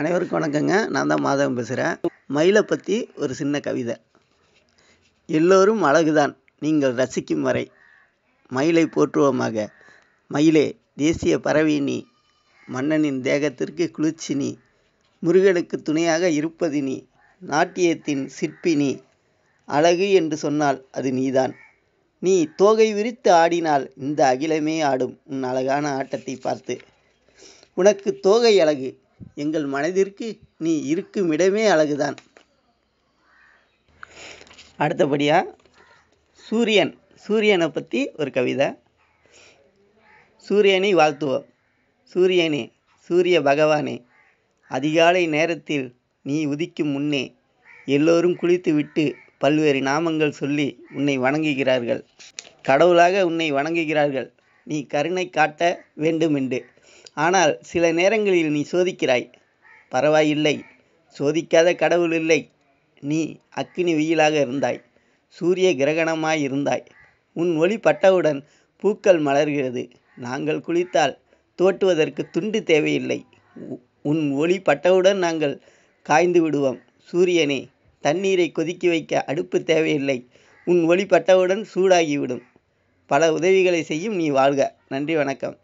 அனைவருக்கும் வணக்கங்க நான் தான் மாதவன் பேசுகிறேன் மயிலை பற்றி ஒரு சின்ன கவிதை எல்லோரும் அழகுதான் நீங்கள் ரசிக்கும் வரை மயிலை போற்றுவோமாக மயிலே தேசிய பறவை நீ மன்னனின் தேகத்திற்கு குளிர்ச்சி நீ முருகனுக்கு துணையாக இருப்பது நீ நாட்டியத்தின் சிற்பி நீ அழகு என்று சொன்னால் அது நீதான் நீ தோகை விரித்து ஆடினால் இந்த அகிலமே ஆடும் உன் அழகான ஆட்டத்தை பார்த்து உனக்கு தோகை அழகு எங்கள் மனதிற்கு நீ இருக்கும் இடமே அழகுதான் அடுத்தபடியா சூரியன் சூரியனை பற்றி ஒரு கவிதை சூரியனை வாழ்த்துவோம் சூரியனே சூரிய பகவானே அதிகாலை நேரத்தில் நீ உதிக்கும் முன்னே எல்லோரும் குளித்து விட்டு பல்வேறு நாமங்கள் சொல்லி உன்னை வணங்குகிறார்கள் கடவுளாக உன்னை வணங்குகிறார்கள் நீ கருணை காட்ட வேண்டுமென்று ஆனால் சில நேரங்களில் நீ சோதிக்கிறாய் பரவாயில்லை சோதிக்காத கடவுள் இல்லை நீ அக்கினி வெயிலாக இருந்தாய் சூரிய கிரகணமாய் இருந்தாய் உன் ஒளி பட்டவுடன் பூக்கள் மலர்கிறது நாங்கள் குளித்தால் தோட்டுவதற்கு துண்டு தேவையில்லை உன் ஒளி பட்டவுடன் நாங்கள் காய்ந்து விடுவோம் சூரியனே தண்ணீரை கொதிக்கி வைக்க அடுப்பு தேவையில்லை உன் ஒளி பட்டவுடன் சூடாகிவிடும் பல உதவிகளை செய்யும் நீ வாழ்க நன்றி வணக்கம்